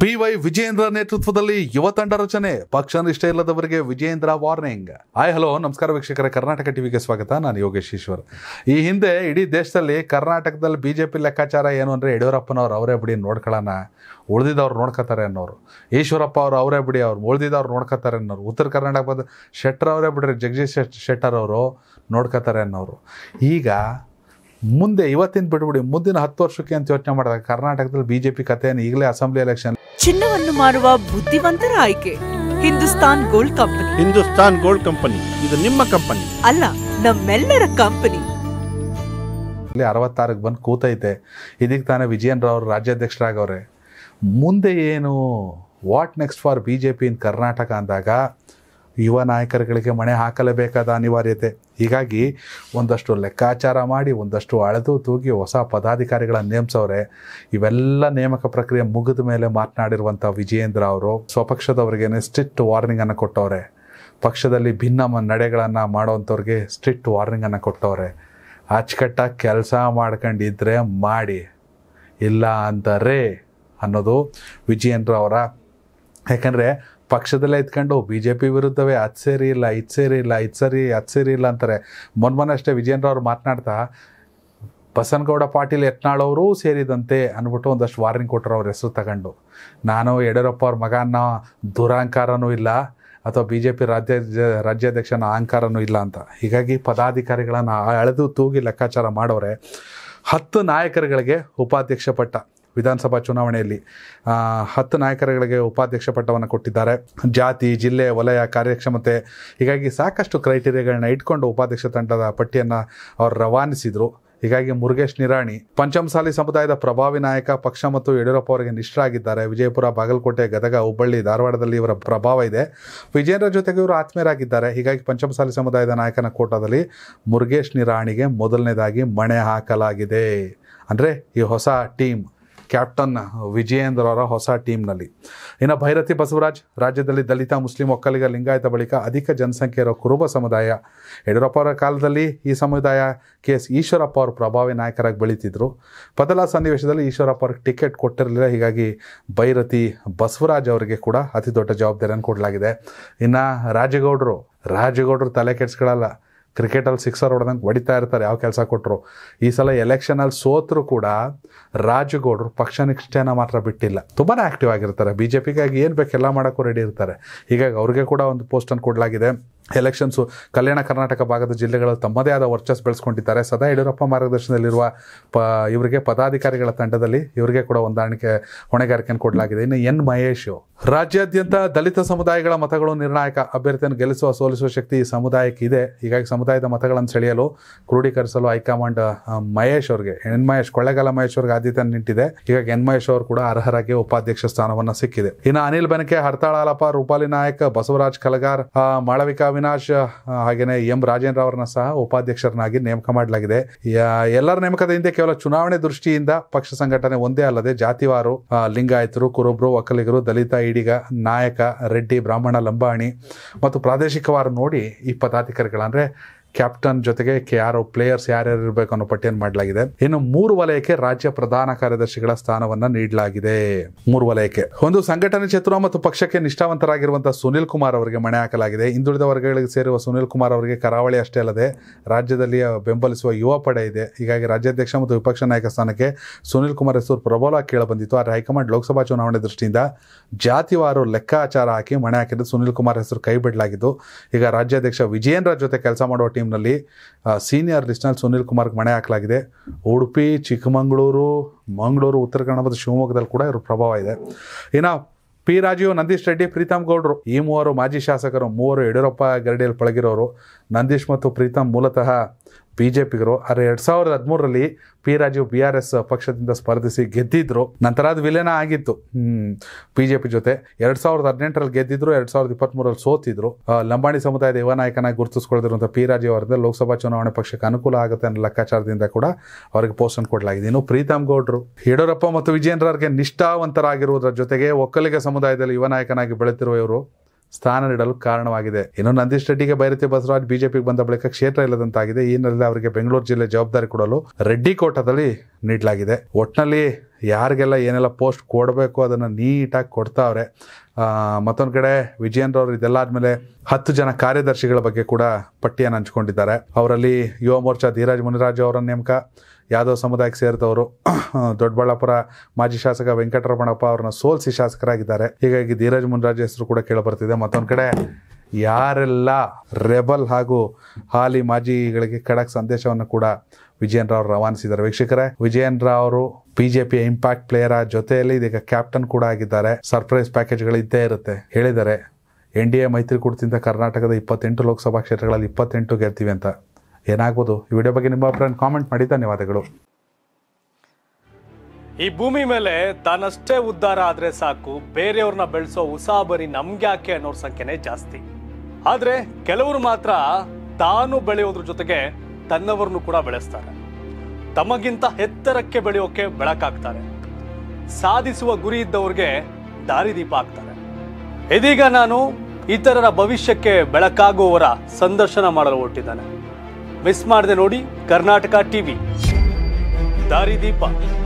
B Y Vijendra ನೇತೃತ್ವದಲ್ಲಿ ಯುವ ತಂಡ ರಚನೆ ಪಕ್ಷ ನಿಷ್ಠೆ ಇಲ್ಲದವರಿಗೆ ವಿಜೇಂದ್ರ ವಾರ್ನಿಂಗ್ ಆಯ್ ಹಲೋ ನಮಸ್ಕಾರ ವೀಕ್ಷಕರ ಕರ್ನಾಟಕ ಟಿವಿಗೆ ಸ್ವಾಗತ ನಾನು ಯೋಗೇಶ್ ಈಶ್ವರ್ ಈ ಹಿಂದೆ ಇಡೀ ದೇಶದಲ್ಲಿ ಕರ್ನಾಟಕದಲ್ಲಿ ಬಿ ಜೆ ಪಿ ಲೆಕ್ಕಾಚಾರ ಏನು ಅಂದರೆ ಯಡಿಯೂರಪ್ಪನವ್ರು ಅವರೇ ಬಿಡಿ ನೋಡ್ಕೊಳ್ಳೋಣ ಉಳಿದಿದ್ದವ್ರು ನೋಡ್ಕೋತಾರೆ ಅನ್ನೋರು ಈಶ್ವರಪ್ಪ ಅವರು ಅವರೇ ಬಿಡಿ ಅವ್ರು ಉಳಿದಿದ್ದವ್ರು ನೋಡ್ಕೋತಾರೆ ಅನ್ನೋರು ಉತ್ತರ ಕರ್ನಾಟಕದ ಶೆಟ್ಟರ್ ಅವರೇ ಬಿಡ್ರಿ ಜಗದೀಶ್ ಶೆಟ್ಟರ್ ಅವರು ನೋಡ್ಕೋತಾರೆ ಅನ್ನೋರು ಈಗ ಮುಂದೆ ಇವತ್ತಿನ ಬಿಡಿ ಮುಂದಿನ ಹತ್ತು ವರ್ಷಕ್ಕೆ ಅಂತ ಯೋಚನೆ ಮಾಡಿದಾಗ ಕರ್ನಾಟಕದಲ್ಲಿ ಬಿಜೆಪಿ ಕಥೆಯನ್ನು ಈಗಲೇ ಅಸೆಂಬ್ಲಿ ಎಲೆಕ್ಷನ್ ಚಿನ್ನವನ್ನು ಮಾರುವ ಬುದ್ಧಿವಂತರ ಆಯ್ಕೆ Hindustan gold company Hindustan gold company ಇದು ನಿಮ್ಮ ಕಂಪನಿ ಅಲ್ಲ ನಮ್ಮೆಲ್ಲರ ಕಂಪನಿ ಇಲ್ಲಿ ಅರವತ್ತಾರಕ್ಕೆ ಬಂದು ಕೂತೈತೆ ಇದಕ್ಕೆ ತಾನೇ ವಿಜಯನ್ ರಾವ್ ರಾಜ್ಯಾಧ್ಯಕ್ಷರಾಗವ್ರೆ ಮುಂದೆ ಏನು what next for B J P in Karnataka ಅಂದಾಗ ಯುವ ನಾಯಕರುಗಳಿಗೆ ಮಣೆ ಹಾಕಲೇಬೇಕಾದ ಅನಿವಾರ್ಯತೆ ಹೀಗಾಗಿ ಒಂದಷ್ಟು ಲೆಕ್ಕಾಚಾರ ಮಾಡಿ ಒಂದಷ್ಟು ಅಳೆದು ತೂಗಿ ಹೊಸ ಪದಾಧಿಕಾರಿಗಳನ್ನು ನೇಮಿಸೋರೆ ಇವೆಲ್ಲ ನೇಮಕ ಪ್ರಕ್ರಿಯೆ ಮುಗಿದ ಮೇಲೆ ಮಾತನಾಡಿರುವಂಥ ವಿಜಯೇಂದ್ರ ಅವರು ಸ್ವಪಕ್ಷದವರಿಗೇನೆ ಸ್ಟ್ರಿಕ್ಟ್ ವಾರ್ನಿಂಗನ್ನು ಕೊಟ್ಟವ್ರೆ ಪಕ್ಷದಲ್ಲಿ ಭಿನ್ನ ನಡೆಗಳನ್ನು ಮಾಡುವಂಥವ್ರಿಗೆ ಸ್ಟ್ರಿಕ್ಟ್ ವಾರ್ನಿಂಗನ್ನು ಕೊಟ್ಟವ್ರೆ ಅಚ್ಚುಕಟ್ಟಾಗಿ ಕೆಲಸ ಮಾಡ್ಕೊಂಡಿದ್ರೆ ಮಾಡಿ ಇಲ್ಲ ಅಂದರೆ ಅನ್ನೋದು ವಿಜಯೇಂದ್ರ ಅವರ ಯಾಕಂದರೆ ಪಕ್ಷದಲ್ಲೇ ಇದ್ಕೊಂಡು ಬಿ ಜೆ ಪಿ ವಿರುದ್ಧವೇ ಅದು ಸೇರಿ ಇಲ್ಲ ಇದು ಸೇರಿ ಇಲ್ಲ ಇದು ಸರಿ ಅದು ಸೇರಿ ಇಲ್ಲ ಅಂತಾರೆ ಮೊನ್ನೆ ಅಷ್ಟೇ ವಿಜಯನ್ರವ್ರು ಮಾತನಾಡ್ತಾ ಬಸನಗೌಡ ಪಾಟೀಲ್ ಯತ್ನಾಳವರು ಸೇರಿದಂತೆ ಅಂದ್ಬಿಟ್ಟು ಒಂದಷ್ಟು ವಾರ್ನಿಂಗ್ ಕೊಟ್ಟರು ಅವ್ರ ಹೆಸರು ತಗೊಂಡು ನಾನು ಯಡಿಯೂರಪ್ಪ ಅವ್ರ ಮಗನ ದುರಾಂಕಾರನೂ ಇಲ್ಲ ಅಥವಾ ಬಿ ಜೆ ಪಿ ರಾಜ್ಯ ರಾಜ್ಯಾಧ್ಯಕ್ಷನ ಅಹಂಕಾರನೂ ಇಲ್ಲ ಅಂತ ಹೀಗಾಗಿ ಪದಾಧಿಕಾರಿಗಳನ್ನು ಅಳೆದು ತೂಗಿ ಲೆಕ್ಕಾಚಾರ ಮಾಡೋರೆ ಹತ್ತು ನಾಯಕರುಗಳಿಗೆ ಉಪಾಧ್ಯಕ್ಷ ಪಟ್ಟ ವಿಧಾನಸಭಾ ಚುನಾವಣೆಯಲ್ಲಿ ಹತ್ತು ನಾಯಕರುಗಳಿಗೆ ಉಪಾಧ್ಯಕ್ಷ ಪಟ್ಟವನ್ನು ಕೊಟ್ಟಿದ್ದಾರೆ ಜಾತಿ ಜಿಲ್ಲೆ ವಲಯ ಕಾರ್ಯಕ್ಷಮತೆ ಹೀಗಾಗಿ ಸಾಕಷ್ಟು ಕ್ರೈಟೀರಿಯಾಗಳನ್ನ ಇಟ್ಕೊಂಡು ಉಪಾಧ್ಯಕ್ಷ ತಂಡದ ಪಟ್ಟಿಯನ್ನು ಅವರು ರವಾನಿಸಿದರು ಹೀಗಾಗಿ ಮುರುಗೇಶ್ ನಿರಾಣಿ ಪಂಚಮಸಾಲಿ ಸಮುದಾಯದ ಪ್ರಭಾವಿ ನಾಯಕ ಪಕ್ಷ ಮತ್ತು ಯಡಿಯೂರಪ್ಪ ಅವರಿಗೆ ಆಗಿದ್ದಾರೆ ವಿಜಯಪುರ ಬಾಗಲಕೋಟೆ ಗದಗ ಹುಬ್ಬಳ್ಳಿ ಧಾರವಾಡದಲ್ಲಿ ಇವರ ಪ್ರಭಾವ ಇದೆ ವಿಜಯೇಂದ್ರ ಜೊತೆಗೆ ಇವರು ಆತ್ಮೀಯರಾಗಿದ್ದಾರೆ ಹೀಗಾಗಿ ಪಂಚಮಸಾಲಿ ಸಮುದಾಯದ ನಾಯಕನ ಕೋಟಾದಲ್ಲಿ ಮುರುಗೇಶ್ ನಿರಾಣಿಗೆ ಮೊದಲನೇದಾಗಿ ಮಣೆ ಹಾಕಲಾಗಿದೆ ಅಂದರೆ ಈ ಹೊಸ ಟೀಮ್ ಕ್ಯಾಪ್ಟನ್ ವಿಜಯೇಂದ್ರ ಅವರ ಹೊಸ ಟೀಮ್ನಲ್ಲಿ ಇನ್ನು ಭೈರತಿ ಬಸವರಾಜ್ ರಾಜ್ಯದಲ್ಲಿ ದಲಿತ ಮುಸ್ಲಿಂ ಒಕ್ಕಲಿಗ ಲಿಂಗಾಯತ ಬಳಿಕ ಅಧಿಕ ಜನಸಂಖ್ಯೆ ಇರೋ ಕುರುಬ ಸಮುದಾಯ ಯಡಿಯೂರಪ್ಪ ಅವರ ಕಾಲದಲ್ಲಿ ಈ ಸಮುದಾಯ ಕೆ ಎಸ್ ಈಶ್ವರಪ್ಪ ಅವರು ಪ್ರಭಾವಿ ನಾಯಕರಾಗಿ ಬೆಳೀತಿದ್ರು ಬದಲ ಸನ್ನಿವೇಶದಲ್ಲಿ ಈಶ್ವರಪ್ಪ ಅವ್ರಿಗೆ ಟಿಕೆಟ್ ಕೊಟ್ಟಿರಲಿಲ್ಲ ಹೀಗಾಗಿ ಭೈರತಿ ಬಸವರಾಜ್ ಅವರಿಗೆ ಕೂಡ ಅತಿ ದೊಡ್ಡ ಜವಾಬ್ದಾರಿಯನ್ನು ಕೊಡಲಾಗಿದೆ ಇನ್ನು ರಾಜೇಗೌಡರು ರಾಜೇಗೌಡರು ತಲೆ ಕೆಡ್ಸ್ಗಳಲ್ಲ ಕ್ರಿಕೆಟಲ್ಲಿ ಸಿಕ್ಸರ್ ಹೊಡೆದಂಗೆ ಹೊಡಿತಾ ಇರ್ತಾರೆ ಯಾವ ಕೆಲಸ ಕೊಟ್ಟರು ಈ ಸಲ ಎಲೆಕ್ಷನಲ್ಲಿ ಸೋತರೂ ಕೂಡ ರಾಜಗೌಡರು ಪಕ್ಷ ನಿಷ್ಠೆನ ಮಾತ್ರ ಬಿಟ್ಟಿಲ್ಲ ತುಂಬಾ ಆ್ಯಕ್ಟಿವ್ ಆಗಿರ್ತಾರೆ ಬಿ ಜೆ ಪಿಗಾಗಿ ಏನು ಬೇಕೆಲ್ಲ ಮಾಡೋಕ್ಕೂ ರೆಡಿ ಇರ್ತಾರೆ ಹೀಗಾಗಿ ಅವ್ರಿಗೆ ಕೂಡ ಒಂದು ಪೋಸ್ಟನ್ನು ಕೊಡಲಾಗಿದೆ ಎಲೆಕ್ಷನ್ಸು ಕಲ್ಯಾಣ ಕರ್ನಾಟಕ ಭಾಗದ ಜಿಲ್ಲೆಗಳಲ್ಲಿ ತಮ್ಮದೇ ಆದ ವರ್ಚಸ್ ಬೆಳೆಸ್ಕೊಂಡಿದ್ದಾರೆ ಸದಾ ಯಡಿಯೂರಪ್ಪ ಮಾರ್ಗದರ್ಶನದಲ್ಲಿರುವ ಪ ಇವರಿಗೆ ಪದಾಧಿಕಾರಿಗಳ ತಂಡದಲ್ಲಿ ಇವರಿಗೆ ಕೂಡ ಹೊಂದಾಣಿಕೆ ಹೊಣೆಗಾರಿಕೆಯನ್ನು ಕೊಡಲಾಗಿದೆ ಇನ್ನು ಎನ್ ಮಹೇಶು ರಾಜ್ಯಾದ್ಯಂತ ದಲಿತ ಸಮುದಾಯಗಳ ಮತಗಳು ನಿರ್ಣಾಯಕ ಅಭ್ಯರ್ಥಿಯನ್ನು ಗೆಲ್ಲಿಸುವ ಸೋಲಿಸುವ ಶಕ್ತಿ ಈ ಸಮುದಾಯಕ್ಕೆ ಇದೆ ಹೀಗಾಗಿ ಸಮುದಾಯದ ಮತಗಳನ್ನು ಸೆಳೆಯಲು ಕ್ರೋಢೀಕರಿಸಲು ಹೈಕಮಾಂಡ್ ಮಹೇಶ್ ಅವರಿಗೆ ಎನ್ ಮಹೇಶ್ ಕೊಳ್ಳೇಗಾಲ ಮಹೇಶ್ ಅವರಿಗೆ ಆದ್ಯತೆ ನಿಂತಿದೆ ಹೀಗಾಗಿ ಎನ್ ಮಹೇಶ್ ಅವರು ಕೂಡ ಅರ್ಹರಾಗಿ ಉಪಾಧ್ಯಕ್ಷ ಸ್ಥಾನವನ್ನ ಸಿಕ್ಕಿದೆ ಇನ್ನು ಅನಿಲ್ ಬೆನಕೆ ಹರ್ತಾಳ ಹಾಲಪ್ಪ ರೂಪಾಲಿ ನಾಯಕ್ ಬಸವರಾಜ್ ಕಲಗಾರ್ ಮಾಳವಿಕಾ ವಿನಾಶ್ ಹಾಗೇನೆ ಎಂ ರಾಜೇಂದ್ರ ಅವರನ್ನ ಸಹ ಉಪಾಧ್ಯಕ್ಷರನ್ನಾಗಿ ನೇಮಕ ಮಾಡಲಾಗಿದೆ ಎಲ್ಲರ ನೇಮಕದ ಹಿಂದೆ ಕೇವಲ ಚುನಾವಣೆ ದೃಷ್ಟಿಯಿಂದ ಪಕ್ಷ ಸಂಘಟನೆ ಒಂದೇ ಅಲ್ಲದೆ ಜಾತಿವಾರು ಲಿಂಗಾಯತರು ಕುರುಬ್ರು ಒಕ್ಕಲಿಗರು ದಲಿತ ಈಡಿಗ ನಾಯಕ ರೆಡ್ಡಿ ಬ್ರಾಹ್ಮಣ ಲಂಬಾಣಿ ಮತ್ತು ಪ್ರಾದೇಶಿಕವಾರ ನೋಡಿ ಈ ಪದಾಧಿಕಾರಿಗಳಂದರೆ ಕ್ಯಾಪ್ಟನ್ ಜೊತೆಗೆ ಯಾರು ಪ್ಲೇಯರ್ಸ್ ಯಾರ್ಯಾರು ಇರಬೇಕು ಅನ್ನೋ ಪಟ್ಟಿಯನ್ನು ಮಾಡಲಾಗಿದೆ ಇನ್ನು ಮೂರು ವಲಯಕ್ಕೆ ರಾಜ್ಯ ಪ್ರಧಾನ ಕಾರ್ಯದರ್ಶಿಗಳ ಸ್ಥಾನವನ್ನ ನೀಡಲಾಗಿದೆ ಮೂರು ವಲಯಕ್ಕೆ ಒಂದು ಸಂಘಟನೆ ಚತುರ ಮತ್ತು ಪಕ್ಷಕ್ಕೆ ನಿಷ್ಠಾವಂತರಾಗಿರುವಂತಹ ಸುನಿಲ್ ಕುಮಾರ್ ಅವರಿಗೆ ಮಣೆ ಹಾಕಲಾಗಿದೆ ಹಿಂದುಳಿದ ವರ್ಗಗಳಿಗೆ ಸೇರುವ ಸುನಿಲ್ ಕುಮಾರ್ ಅವರಿಗೆ ಕರಾವಳಿ ಅಷ್ಟೇ ಅಲ್ಲದೆ ರಾಜ್ಯದಲ್ಲಿ ಬೆಂಬಲಿಸುವ ಯುವ ಪಡೆ ಇದೆ ಹೀಗಾಗಿ ರಾಜ್ಯಾಧ್ಯಕ್ಷ ಮತ್ತು ವಿಪಕ್ಷ ನಾಯಕ ಸ್ಥಾನಕ್ಕೆ ಸುನಿಲ್ ಕುಮಾರ್ ಹೆಸರು ಪ್ರಬಲ ಕೇಳಬಂದಿತ್ತು ಆದರೆ ಹೈಕಮಾಂಡ್ ಲೋಕಸಭಾ ಚುನಾವಣೆ ದೃಷ್ಟಿಯಿಂದ ಜಾತಿವಾರು ಲೆಕ್ಕಾಚಾರ ಹಾಕಿ ಮಣೆ ಹಾಕಿದ್ದು ಸುನಿಲ್ ಕುಮಾರ್ ಹೆಸರು ಕೈ ಬಿಡಲಾಗಿದ್ದು ಈಗ ರಾಜ್ಯಾಧ್ಯಕ್ಷ ವಿಜಯೇಂದ್ರ ಜೊತೆ ಕೆಲಸ ಮಾಡುವ ಟೀಮ್ನಲ್ಲಿ ಸೀನಿಯರ್ ಲಿಸ್ಟ್ನಲ್ಲಿ ಕುಮಾರ್ ಕುಮಾರ್ಗೆ ಮಣೆ ಹಾಕಲಾಗಿದೆ ಉಡುಪಿ ಚಿಕ್ಕಮಗಳೂರು ಮಂಗಳೂರು ಉತ್ತರ ಕನ್ನಡ ಮತ್ತು ಶಿವಮೊಗ್ಗದಲ್ಲಿ ಕೂಡ ಇವ್ರ ಪ್ರಭಾವ ಇದೆ ಇನ್ನು ಪಿ ರಾಜೀವ್ ನಂದೀಶ್ ರೆಡ್ಡಿ ಪ್ರೀತಮ್ ಗೌಡರು ಈ ಮೂವರು ಮಾಜಿ ಶಾಸಕರು ಮೂವರು ಯಡಿಯೂರಪ್ಪ ಗರಡಿಯಲ್ಲಿ ಪಳಗಿರೋರು ನಂದೀಶ್ ಮತ್ತು ಪ್ರೀತಮ್ ಮೂಲತಃ ಬಿ ಜೆ ಪಿಗರು ಆದರೆ ಎರಡ್ ಸಾವಿರದ ಹದಿಮೂರರಲ್ಲಿ P Rajeev B R S ಪಕ್ಷದಿಂದ ಸ್ಪರ್ಧಿಸಿ ಗೆದ್ದಿದ್ರು ನಂತರ ಅದು ವಿಲೇನ ಆಗಿತ್ತು ಬಿ ಜೆ ಪಿ ಜೊತೆ ಎರಡ್ ಸಾವಿರದ ಹದಿನೆಂಟರಲ್ಲಿ ಗೆದ್ದಿದ್ರು ಎರಡ್ ಸಾವಿರದ ಇಪ್ಪತ್ತ್ಮೂರಲ್ಲಿ ಸೋತಿದ್ರು ಲಂಬಾಣಿ ಸಮುದಾಯದ ಯುವನಾಯಕನಾಗಿ ಗುರುತಿಸ್ಕೊಳ್ತಿರುವಂಥ ಪಿ ರಾಜೀವ್ ಅವರಿಂದ ಲೋಕಸಭಾ ಚುನಾವಣೆ ಪಕ್ಷಕ್ಕೆ ಅನುಕೂಲ ಆಗುತ್ತೆ ಅನ್ನೋ ಲೆಕ್ಕಾಚಾರದಿಂದ ಕೂಡ ಅವರಿಗೆ ಪೋಸ್ಟನ್ನು ಕೊಡಲಾಗಿದೆ ಇನ್ನು ಪ್ರೀತಮ್ ಗೌಡ್ರು ಯಡಿಯೂರಪ್ಪ ಮತ್ತು ಅವರಿಗೆ ನಿಷ್ಠಾವಂತರಾಗಿರುವುದರ ಜೊತೆಗೆ ಒಕ್ಕಲಿಗ ಸಮುದಾಯದಲ್ಲಿ ಯುವನಾಯಕನಾಗಿ ಬೆಳೆತಿರುವ ಇವರು ಸ್ಥಾನ ನೀಡಲು ಕಾರಣವಾಗಿದೆ ಇನ್ನು ನಂದೀಶ್ ರೆಡ್ಡಿಗೆ ಬೈರತಿ ಬಸವರಾಜ್ ಬಿಜೆಪಿಗೆ ಬಂದ ಬಳಿಕ ಕ್ಷೇತ್ರ ಇಲ್ಲದಂತಾಗಿದೆ ಈ ಹಿನ್ನೆಲೆಯಲ್ಲಿ ಅವರಿಗೆ ಬೆಂಗಳೂರು ಜಿಲ್ಲೆ ಜವಾಬ್ದಾರಿ ಕೊಡಲು ರೆಡ್ಡಿ ಕೋಟದಲ್ಲಿ ನೀಡಲಾಗಿದೆ ಒಟ್ಟಿನಲ್ಲಿ ಯಾರಿಗೆಲ್ಲ ಏನೆಲ್ಲ ಪೋಸ್ಟ್ ಕೊಡಬೇಕು ಅದನ್ನು ನೀಟಾಗಿ ಕೊಡ್ತಾವ್ರೆ ಮತ್ತೊಂದು ಕಡೆ ವಿಜಯನ್ ಅವರು ಇದೆಲ್ಲ ಆದಮೇಲೆ ಹತ್ತು ಜನ ಕಾರ್ಯದರ್ಶಿಗಳ ಬಗ್ಗೆ ಕೂಡ ಪಟ್ಟಿಯನ್ನು ಹಂಚ್ಕೊಂಡಿದ್ದಾರೆ ಅವರಲ್ಲಿ ಯುವ ಮೋರ್ಚಾ ಧೀರಾಜ್ ಮುನಿರಾಜ್ ಅವರ ನೇಮಕ ಯಾದವ್ ಸಮುದಾಯಕ್ಕೆ ಸೇರಿದವರು ದೊಡ್ಡಬಳ್ಳಾಪುರ ಮಾಜಿ ಶಾಸಕ ವೆಂಕಟರಮಣಪ್ಪ ಅವ್ರನ್ನ ಸೋಲ್ಸಿ ಶಾಸಕರಾಗಿದ್ದಾರೆ ಹೀಗಾಗಿ ಧೀರಜ್ ಮುನ್ರಾಜ್ ಹೆಸರು ಕೂಡ ಕೇಳಿಬರ್ತಿದೆ ಮತ್ತೊಂದು ಕಡೆ ಯಾರೆಲ್ಲ ರೆಬಲ್ ಹಾಗೂ ಹಾಲಿ ಮಾಜಿಗಳಿಗೆ ಖಡಕ್ ಸಂದೇಶವನ್ನು ಕೂಡ ವಿಜಯನ್ ರಾವ್ ರವಾನಿಸಿದ್ದಾರೆ ವೀಕ್ಷಕರೇ ವಿಜಯನ್ ರಾವ್ ಅವರು ಪಿ ಇಂಪ್ಯಾಕ್ಟ್ ಪ್ಲೇಯರ್ ಜೊತೆಯಲ್ಲಿ ಇದೀಗ ಕ್ಯಾಪ್ಟನ್ ಕೂಡ ಆಗಿದ್ದಾರೆ ಸರ್ಪ್ರೈಸ್ ಪ್ಯಾಕೇಜ್ಗಳು ಇದ್ದೇ ಇರುತ್ತೆ ಹೇಳಿದ್ದಾರೆ ಎನ್ ಡಿ ಎ ಮೈತ್ರಿಕೂಟದಿಂದ ಕರ್ನಾಟಕದ ಇಪ್ಪತ್ತೆಂಟು ಲೋಕಸಭಾ ಕ್ಷೇತ್ರಗಳಲ್ಲಿ ಇಪ್ಪತ್ತೆಂಟು ಗೆಲ್ತೀವಿ ಅಂತ ಏನಾಗ್ಬೋದು ಈ ವಿಡಿಯೋ ಬಗ್ಗೆ ನಿಮ್ಮ ಅಭಿಪ್ರಾಯ ಕಾಮೆಂಟ್ ಮಾಡಿ ಧನ್ಯವಾದಗಳು ಈ ಭೂಮಿ ಮೇಲೆ ತಾನಷ್ಟೇ ಉದ್ಧಾರ ಆದ್ರೆ ಸಾಕು ಬೇರೆಯವ್ರನ್ನ ಬೆಳೆಸೋ ಉಸಾಬರಿ ನಮ್ಗೆ ಯಾಕೆ ಅನ್ನೋರ್ ಸಂಖ್ಯೆನೇ ಜಾಸ್ತಿ ಆದ್ರೆ ಕೆಲವರು ಮಾತ್ರ ತಾನು ಬೆಳೆಯೋದ್ರ ಜೊತೆಗೆ ತನ್ನವರನ್ನು ಕೂಡ ಬೆಳೆಸ್ತಾರೆ ತಮಗಿಂತ ಎತ್ತರಕ್ಕೆ ಬೆಳೆಯೋಕೆ ಬೆಳಕಾಗ್ತಾರೆ ಸಾಧಿಸುವ ಗುರಿ ಇದ್ದವ್ರಿಗೆ ದಾರಿದೀಪ ಆಗ್ತಾರೆ ಇದೀಗ ನಾನು ಇತರರ ಭವಿಷ್ಯಕ್ಕೆ ಬೆಳಕಾಗುವವರ ಸಂದರ್ಶನ ಮಾಡಲು ಹೊರಟಿದ್ದಾನೆ ಮಿಸ್ ಮಾಡದೆ ನೋಡಿ ಕರ್ನಾಟಕ ಟಿವಿ ದಾರಿದೀಪ